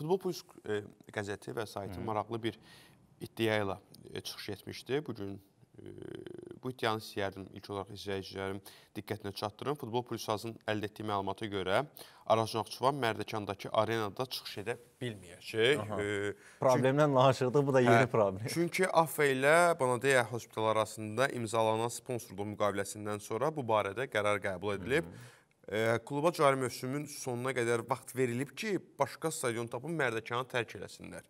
Futbol Pulsk e, qəzeti və saytı Hı -hı. maraqlı bir iddia ilə e, çıxış etmişdi. Bu gün e, bu iddianı istəyərdim ilk olaraq izləyicilərin diqqətinə çatdırım. Futbol Pulsazın əldə etdiyi məlumata görə Araz Naxçıvan Mərdəkandakı arenada çıxış edə bilməyəcək. E, Problemlə naşırdıq, bu da yeni hə, problem. Çünki AFA ilə Banadeya hospitalı arasında imzalanan sponsorluq müqaviləsindən sonra bu barədə qərar qəbul edilib. Hı -hı kluba cari mövsümün sonuna qədər vaxt verilib ki, başqa stadion tapıb Mərdəkanı tərk eləsinlər.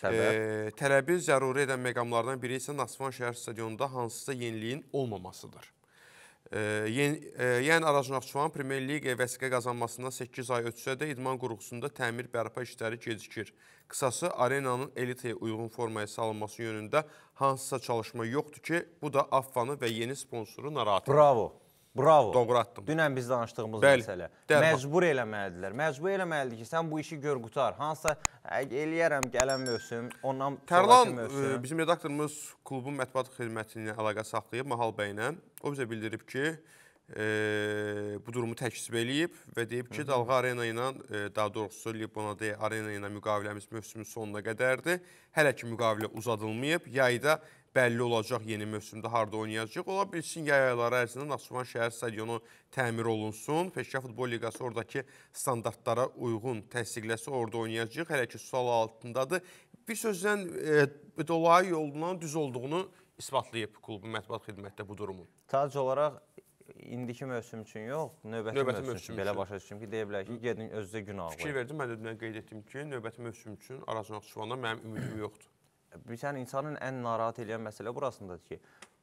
Səbəb? E, tələbi zəruri edən məqamlardan biri isə Nasvan şəhər stadionunda hansısa yeniliyin olmamasıdır. E, yen, e, yəni Aracınaqçıvanın Premier Liqaya e, vəsiqə qazanmasından 8 ay ötsə də idman qurğusunda təmir bərpa işləri gecikir. Qısası, arenanın elitaya uyğun formaya salınması yönündə hansısa çalışma yoxdur ki, bu da AFFA-nı və yeni sponsoru narahat edir. Bravo! Bravo. Doğru addımdır. Dünən biz danışdığımız Bəli, məsələ. Dərman. Məcbur eləməlidirlər. Məcbur eləməlidir ki, sən bu işi gör qutar. Hansısa eləyərəm gələn mövsüm, ondan Tərlan mövsüm. E, bizim redaktorumuz klubun mətbuat xidmətinə əlaqə saxlayıb Mahal bəylə. O bizə bildirib ki, e, bu durumu təkzib eləyib və deyib ki, Hı -hı. Dalğa Arena ilə, e, daha doğrusu Libonade Arena ilə müqaviləmiz mövsümün sonuna qədərdir. Hələ ki müqavilə uzadılmayıb. Yayda bəlli olacaq yeni mövsümdə harda oynayacaq. Ola bilsin yay ayları ərzində Naxçıvan şəhər stadionu təmir olunsun. Peşkə Futbol Liqası oradakı standartlara uyğun təsdiqləsi orada oynayacaq. Hələ ki, sual altındadır. Bir sözlə e, dolayı yolundan düz olduğunu isbatlayıb klubun mətbuat xidmətdə bu durumun. Tac olaraq indiki mövsüm üçün yox, növbəti, növbəti mövsüm, mövsüm üçün belə başa düşdüm ki, deyə bilər ki, gedin özünüzə günah alın. Fikir verdim, mən də dünən qeyd etdim ki, növbəti mövsüm üçün Araz Naxçıvanda mənim ümidim yoxdur bilirsən insanın ən narahat edən məsələ burasındadır ki,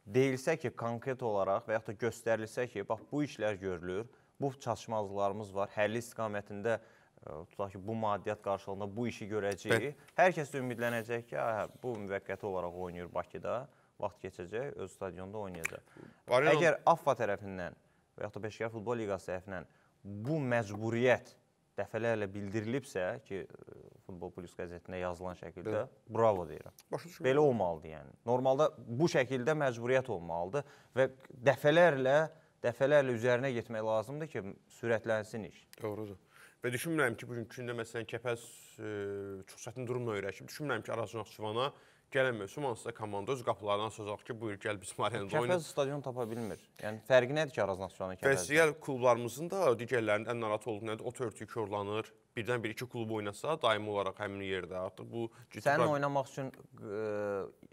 deyilsə ki, konkret olaraq və yaxud da göstərilsə ki, bax bu işlər görülür, bu çatışmazlıqlarımız var, həlli istiqamətində e, tutaq ki, bu maddiyyat qarşılığında bu işi görəcəyik. Hər kəs ümidlənəcək ki, hə, bu müvəqqəti olaraq oynayır Bakıda, vaxt keçəcək, öz stadionda oynayacaq. Barino... Əgər AFFA tərəfindən və yaxud da Peşkər Futbol Liqası tərəfindən bu məcburiyyət dəfələrlə bildirilibsə ki, Futbol Plus qəzetində yazılan şəkildə. Də. Bravo deyirəm. Başa düşürəm. Belə olmalıdır yəni. Normalda bu şəkildə məcburiyyət olmalıdır və dəfələrlə, dəfələrlə üzərinə getmək lazımdır ki, sürətlənsin iş. Doğrudur. Və düşünmürəm ki, bugünkü gündə məsələn Kəpəz ə, e, çox çətin durumla öyrəşib. Düşünmürəm ki, Araz Naxçıvana gələn mövsüm hansısa komanda öz qapılarından söz alır ki, buyur gəl bizim arenada oynayın. Kəpəz stadion tapa bilmir. Yəni fərqi nədir ki, Araz Naxçıvanın Kəpəzdə? Vəsiqəl klublarımızın da digərlərinin ən narahat olduğu nədir? O törtüyü korlanır. Birdən bir iki klub oynasa daimi olaraq həmin yerdə. Artıq bu Sənin oynamaq üçün ə,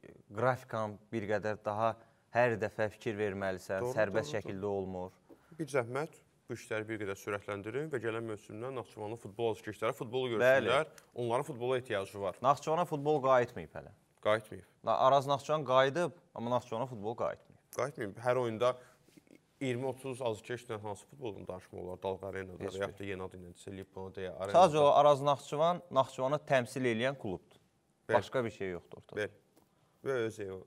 e, qrafikan bir qədər daha hər dəfə fikir verməlisən. Doğru, sərbəst doğru, şəkildə doğru. olmur. Bir zəhmət bu işləri bir qədər sürətləndirin və gələn mövsümdən Naxçıvanın futbol azkeşləri futbolu görsünlər. Bəli. Onların futbola ehtiyacı var. Naxçıvana futbol qayıtmayıb hələ. Qayıtmayıb. Araz Naxçıvan qayıdıb, amma Naxçıvana futbol qayıtmayıb. Qayıtmayıb. Hər oyunda 20-30 azkeşlə hansı futboldan danışmaq olar? Dalğa arenada və yaxud da yeni adı ilə Liponada ya arenada. Sadəcə o Araz Naxçıvan Naxçıvanı təmsil edən klubdur. Bəl. Başqa bir şey yoxdur ortada. Bəli. Və özü o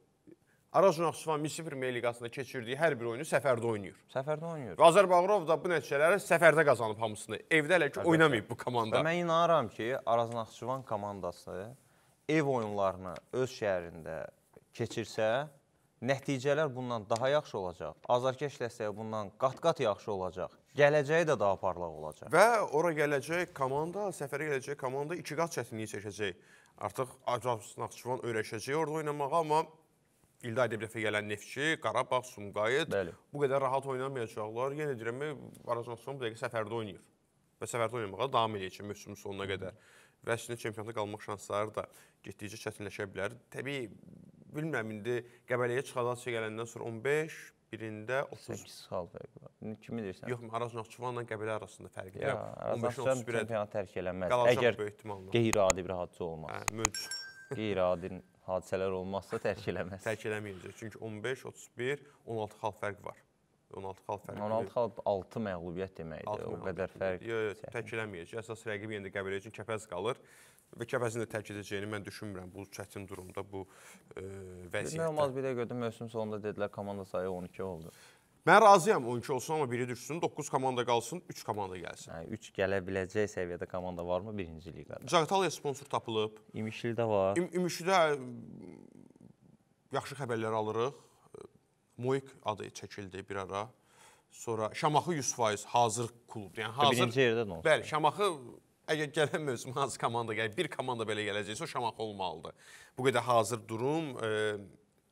Araz Naxçıvan Milli Premyer Liqasında keçirdiyi hər bir oyunu səfərdə oynayır. Səfərdə oynayır. Qazar Bağırov da bu nəticələri səfərdə qazanıb hamısını. Evdə hələ ki oynamayıb bu komanda. Və mən inanıram ki, Araz Naxçıvan komandası ev oyunlarını öz şəhərində keçirsə, nəticələr bundan daha yaxşı olacaq. Azarkeş dəstəyi bundan qat-qat yaxşı olacaq. Gələcəyi də daha parlaq olacaq. Və ora gələcək komanda, səfərə gələcək komanda iki qat çətinliyi çəkəcək. Artıq Acaz Naxçıvan öyrəşəcək orada oynamağa, amma ildə ayda bir dəfə gələn Neftçi, Qarabağ, Sumqayıt Bəli. bu qədər rahat oynamayacaqlar. Yenə deyirəm, Acaz Naxçıvan bu dəqiqə səfərdə oynayır və səfərdə oynamağa davam edəcək mövsümün sonuna qədər. Hı və əslində çempionata qalmaq şansları da getdikcə çətinləşə bilər. Təbii bilmirəm indi Qəbələyə çıxadasiya gələndən sonra 15 birində 30 8 sual fərqi var. Kimi deyirsən? Yox, Araz Naxçıvanla Qəbələ arasında fərqi var. 15-31 çempionat tərk eləməz. Əgər qeyri-adi bir hadisə olmaz. Hə, möc. Qeyri-adi hadisələr olmazsa tərk eləməz. Tərk eləməyəcək. Çünki 15, 31, 16 xal fərq var. 16 xal fərqi. 16 xal 6 məğlubiyyət deməkdir. O qədər fərq. Yox, yox, tək eləməyəcək. Əsas rəqib yenə də Qəbələ üçün Kəpəz qalır və Kəpəzin də tərk edəcəyini mən düşünmürəm. Bu çətin durumda, bu e, vəziyyətdə. Bilmək olmaz bir də gördüm mövsüm sonunda dedilər komanda sayı 12 oldu. Mən razıyam 12 olsun, amma biri düşsün, 9 komanda qalsın, 3 komanda gəlsin. Hə, 3 gələ biləcək səviyyədə komanda varmı 1-ci liqada? Caqataliya sponsor tapılıb. İmişlidə var. İm İmişlidə e, yaxşı xəbərlər alırıq. Moik adı çəkildi bir ara. Sonra Şamaxı 100% hazır klubdur. Yəni hazır. Birinci yerdən olsun. Bəli, Şamaxı əgər gələn mövsüm hansı komanda gəlir, bir komanda belə gələcəksə o Şamaxı olmalıdır. Bu qədər hazır durum, e,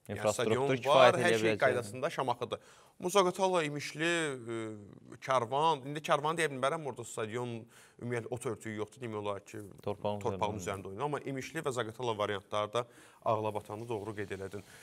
yəni infrastruktur yəni, kifayət edə biləcək. Hər şey qaydasında Şamaxıdır. Muzaqatala imişli e, Karvan, indi Karvan deyə bilmərəm orada stadion ümumiyyətlə ot örtüyü yoxdur demək olar ki, torpağın, torpağın üzərində oynayır, amma imişli və Zaqatala variantları da ağlabatanı doğru qeyd elədin.